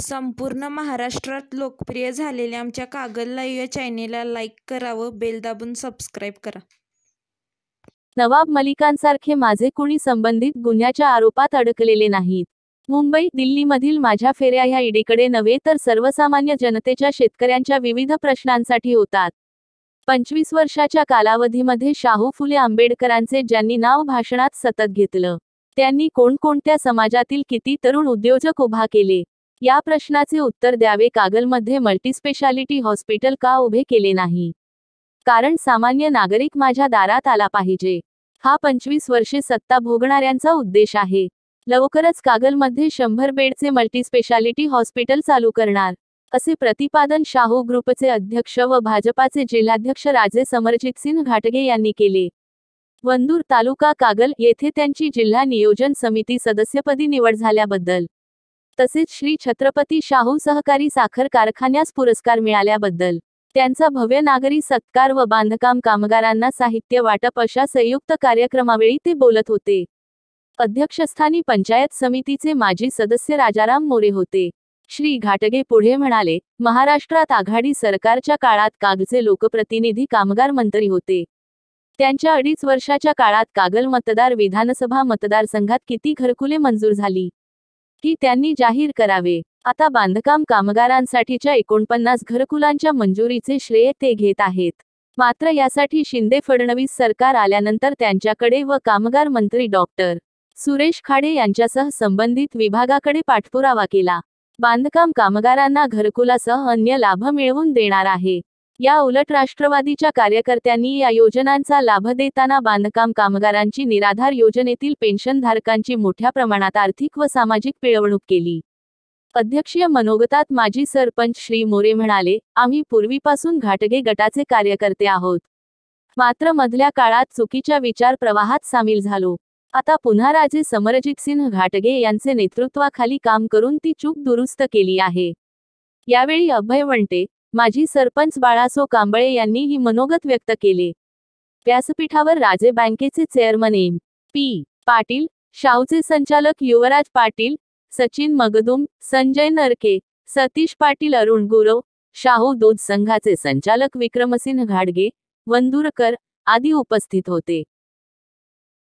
संपूर्ण महाराष्ट्रात लोकप्रिय झालेल्या आमच्या कागलला या चॅनेलला लाईक करा व बेल दाबून सबस्क्राईब करा नवाब मलिकांसारखे माझे कुणी संबंधित गुन्ह्याच्या आरोपात अडकलेले नाहीत मुंबई दिल्लीमधील माझ्या फेऱ्या ह्या इडीकडे नव्हे तर सर्वसामान्य जनतेच्या शेतकऱ्यांच्या विविध प्रश्नांसाठी होतात पंचवीस वर्षाच्या कालावधीमध्ये शाहू फुले आंबेडकरांचे ज्यांनी नाव भाषणात सतत घेतलं त्यांनी कोणकोणत्या समाजातील किती तरुण उद्योजक उभा केले या प्रश्नाचे उत्तर द्यावे कागलमध्ये मल्टीस्पेशालिटी हॉस्पिटल का उभे केले नाही कारण सामान्य नागरिक माझ्या दारात आला पाहिजे हा पंचवीस वर्षे सत्ता भोगणाऱ्यांचा उद्देश आहे लवकरच कागलमध्ये शंभर बेडचे मल्टीस्पेशालिटी हॉस्पिटल चालू करणार असे प्रतिपादन शाहू ग्रुपचे अध्यक्ष व भाजपाचे जिल्हाध्यक्ष राजे समरजित सिंह घाटगे यांनी केले वंदूर तालुका कागल येथे त्यांची जिल्हा नियोजन समिती सदस्यपदी निवड झाल्याबद्दल तसेच श्री छत्रपती शाहू सहकारी साखर कारखान्यास पुरस्कार मिळाल्याबद्दल त्यांचा भव्य नागरी सत्कार व बांधकाम कामगारांना साहित्य वाटप अशा संयुक्त कार्यक्रमावेळी ते बोलत होते अध्यक्षस्थानी पंचायत समितीचे माजी सदस्य राजाराम मोरे होते श्री घाटगे पुढे म्हणाले महाराष्ट्रात आघाडी सरकारच्या काळात कागचे लोकप्रतिनिधी कामगार मंत्री होते त्यांच्या अडीच वर्षाच्या काळात कागल मतदार विधानसभा मतदारसंघात किती घरकुले मंजूर झाली की त्यांनी जाहीर करावे आता बांधकाम कामगारांसाठीच्या एकोणपन्नास घरकुलांच्या मंजुरीचे श्रेय ते घेत आहेत मात्र यासाठी शिंदे फडणवीस सरकार आल्यानंतर त्यांच्याकडे व कामगार मंत्री डॉक्टर सुरेश खाडे यांच्यासह संबंधित विभागाकडे पाठपुरावा केला बांधकाम कामगारांना घरकुलासह अन्य लाभ मिळवून देणार आहे या उलट राष्ट्रवादीच्या कार्यकर्त्यांनी या योजनांचा लाभ देताना बांधकाम कामगारांची निराधार योजनेतील पेन्शनधारकांची मोठ्या प्रमाणात आर्थिक व सामाजिक पिळवणूक केली अध्यक्षीय मनोगतात माजी सरपंच श्री मोरे म्हणाले आम्ही पूर्वीपासून घाटगे गटाचे कार्यकर्ते आहोत मात्र मधल्या काळात चुकीच्या विचार प्रवाहात सामील झालो आता पुन्हा राजे समरजित सिंह घाटगे यांचे नेतृत्वाखाली काम करून ती चूक दुरुस्त केली आहे यावेळी अभय वंटे माजी सरपंच बाळासो कांबळे यांनी ही मनोगत व्यक्त केले व्यासपीठावर राजे बँकेचे चेअरमन एम पी पाटील शाहूचे संचालक युवराज पाटील सचिन मगदुम संजय नरके सतीश पाटील अरुण गुरव शाहू दूध संघाचे संचालक विक्रमसिंह घाडगे वंदुरकर आदी उपस्थित होते